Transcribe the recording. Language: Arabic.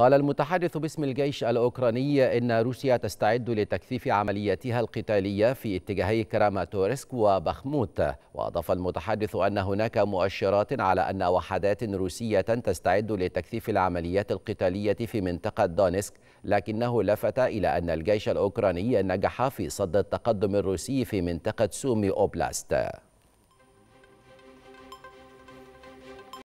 قال المتحدث باسم الجيش الأوكراني إن روسيا تستعد لتكثيف عملياتها القتالية في اتجاهي كراماتورسك وبخموت وأضاف المتحدث أن هناك مؤشرات على أن وحدات روسية تستعد لتكثيف العمليات القتالية في منطقة دونسك لكنه لفت إلى أن الجيش الأوكراني نجح في صد التقدم الروسي في منطقة سومي أوبلاست